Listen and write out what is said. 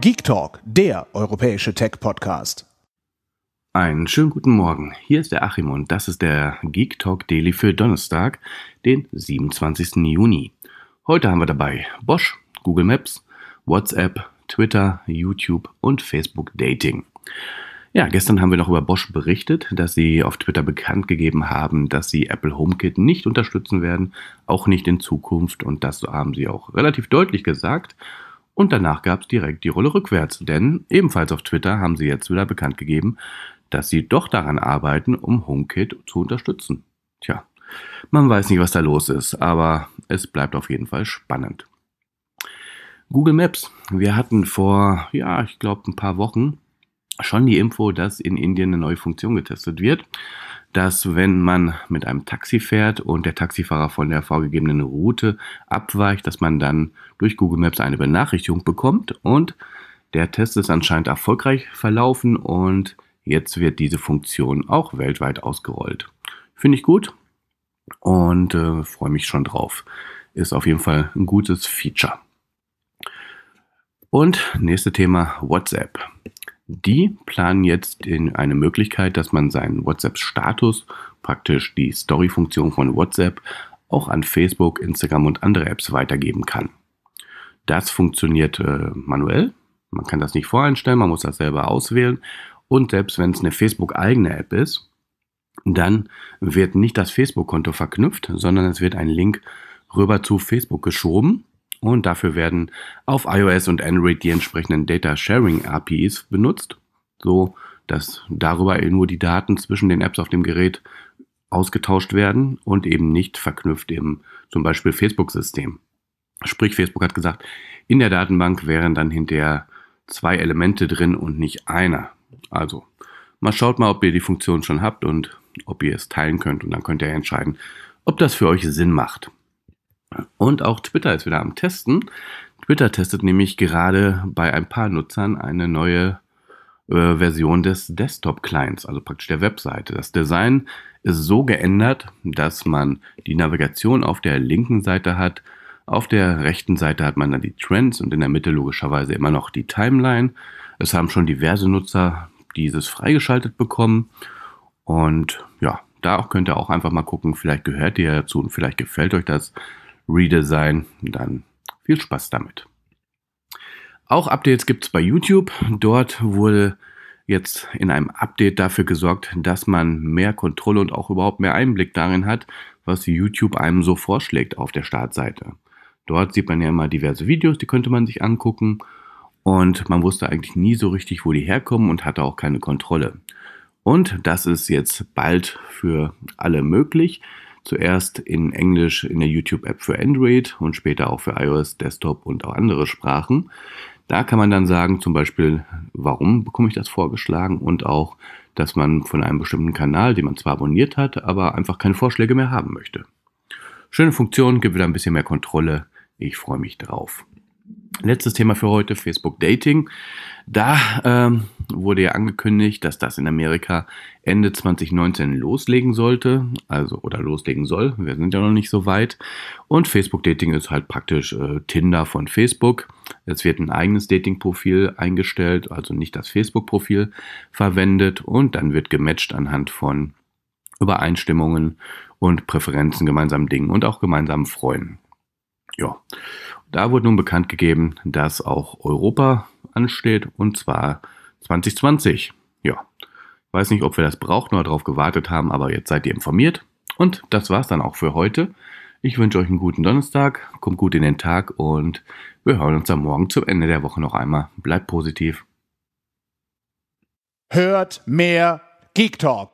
Geek Talk, der europäische Tech-Podcast. Einen schönen guten Morgen. Hier ist der Achim und das ist der Geek Talk Daily für Donnerstag, den 27. Juni. Heute haben wir dabei Bosch, Google Maps, WhatsApp, Twitter, YouTube und Facebook Dating. Ja, gestern haben wir noch über Bosch berichtet, dass sie auf Twitter bekannt gegeben haben, dass sie Apple HomeKit nicht unterstützen werden, auch nicht in Zukunft. Und das haben sie auch relativ deutlich gesagt. Und danach gab es direkt die Rolle rückwärts, denn ebenfalls auf Twitter haben sie jetzt wieder bekannt gegeben, dass sie doch daran arbeiten, um HomeKit zu unterstützen. Tja, man weiß nicht, was da los ist, aber es bleibt auf jeden Fall spannend. Google Maps. Wir hatten vor, ja, ich glaube, ein paar Wochen schon die Info, dass in Indien eine neue Funktion getestet wird dass wenn man mit einem Taxi fährt und der Taxifahrer von der vorgegebenen Route abweicht, dass man dann durch Google Maps eine Benachrichtigung bekommt und der Test ist anscheinend erfolgreich verlaufen und jetzt wird diese Funktion auch weltweit ausgerollt. Finde ich gut und äh, freue mich schon drauf. Ist auf jeden Fall ein gutes Feature. Und nächstes Thema WhatsApp. Die planen jetzt in eine Möglichkeit, dass man seinen WhatsApp-Status, praktisch die Story-Funktion von WhatsApp, auch an Facebook, Instagram und andere Apps weitergeben kann. Das funktioniert äh, manuell. Man kann das nicht voreinstellen, man muss das selber auswählen. Und selbst wenn es eine Facebook-eigene App ist, dann wird nicht das Facebook-Konto verknüpft, sondern es wird ein Link rüber zu Facebook geschoben und dafür werden auf iOS und Android die entsprechenden Data Sharing APIs benutzt, so dass darüber nur die Daten zwischen den Apps auf dem Gerät ausgetauscht werden und eben nicht verknüpft im zum Beispiel Facebook-System. Sprich, Facebook hat gesagt, in der Datenbank wären dann hinterher zwei Elemente drin und nicht einer. Also, mal schaut mal, ob ihr die Funktion schon habt und ob ihr es teilen könnt und dann könnt ihr entscheiden, ob das für euch Sinn macht. Und auch Twitter ist wieder am Testen. Twitter testet nämlich gerade bei ein paar Nutzern eine neue äh, Version des Desktop-Clients, also praktisch der Webseite. Das Design ist so geändert, dass man die Navigation auf der linken Seite hat, auf der rechten Seite hat man dann die Trends und in der Mitte logischerweise immer noch die Timeline. Es haben schon diverse Nutzer dieses freigeschaltet bekommen. Und ja, da könnt ihr auch einfach mal gucken, vielleicht gehört ihr dazu und vielleicht gefällt euch das. Redesign, dann viel Spaß damit. Auch Updates gibt es bei YouTube. Dort wurde jetzt in einem Update dafür gesorgt, dass man mehr Kontrolle und auch überhaupt mehr Einblick darin hat, was YouTube einem so vorschlägt auf der Startseite. Dort sieht man ja immer diverse Videos, die könnte man sich angucken und man wusste eigentlich nie so richtig, wo die herkommen und hatte auch keine Kontrolle. Und das ist jetzt bald für alle möglich. Zuerst in Englisch in der YouTube-App für Android und später auch für iOS, Desktop und auch andere Sprachen. Da kann man dann sagen, zum Beispiel, warum bekomme ich das vorgeschlagen und auch, dass man von einem bestimmten Kanal, den man zwar abonniert hat, aber einfach keine Vorschläge mehr haben möchte. Schöne Funktion, gibt wieder ein bisschen mehr Kontrolle. Ich freue mich drauf. Letztes Thema für heute, Facebook Dating. Da ähm, wurde ja angekündigt, dass das in Amerika Ende 2019 loslegen sollte, also oder loslegen soll. Wir sind ja noch nicht so weit. Und Facebook Dating ist halt praktisch äh, Tinder von Facebook. Es wird ein eigenes Dating-Profil eingestellt, also nicht das Facebook-Profil verwendet und dann wird gematcht anhand von Übereinstimmungen und Präferenzen, gemeinsamen Dingen und auch gemeinsamen Freunden. Ja, da wurde nun bekannt gegeben, dass auch Europa ansteht und zwar 2020. Ja, ich weiß nicht, ob wir das brauchten oder darauf gewartet haben, aber jetzt seid ihr informiert. Und das war's dann auch für heute. Ich wünsche euch einen guten Donnerstag, kommt gut in den Tag und wir hören uns dann Morgen zum Ende der Woche noch einmal. Bleibt positiv. Hört mehr Geek Talk.